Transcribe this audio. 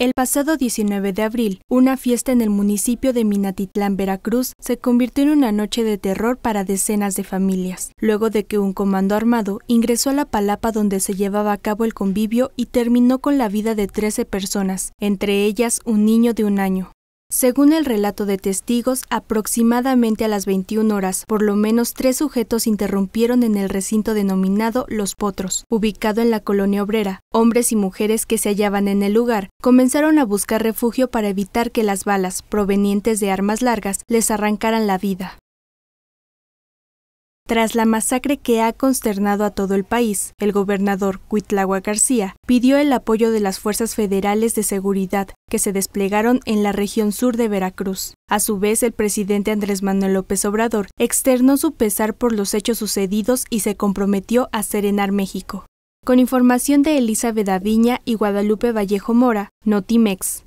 El pasado 19 de abril, una fiesta en el municipio de Minatitlán, Veracruz, se convirtió en una noche de terror para decenas de familias, luego de que un comando armado ingresó a la palapa donde se llevaba a cabo el convivio y terminó con la vida de 13 personas, entre ellas un niño de un año. Según el relato de testigos, aproximadamente a las 21 horas, por lo menos tres sujetos interrumpieron en el recinto denominado Los Potros, ubicado en la colonia obrera. Hombres y mujeres que se hallaban en el lugar comenzaron a buscar refugio para evitar que las balas, provenientes de armas largas, les arrancaran la vida. Tras la masacre que ha consternado a todo el país, el gobernador Cuitlagua García pidió el apoyo de las fuerzas federales de seguridad que se desplegaron en la región sur de Veracruz. A su vez, el presidente Andrés Manuel López Obrador externó su pesar por los hechos sucedidos y se comprometió a serenar México. Con información de Elizabeth Aviña y Guadalupe Vallejo Mora, Notimex.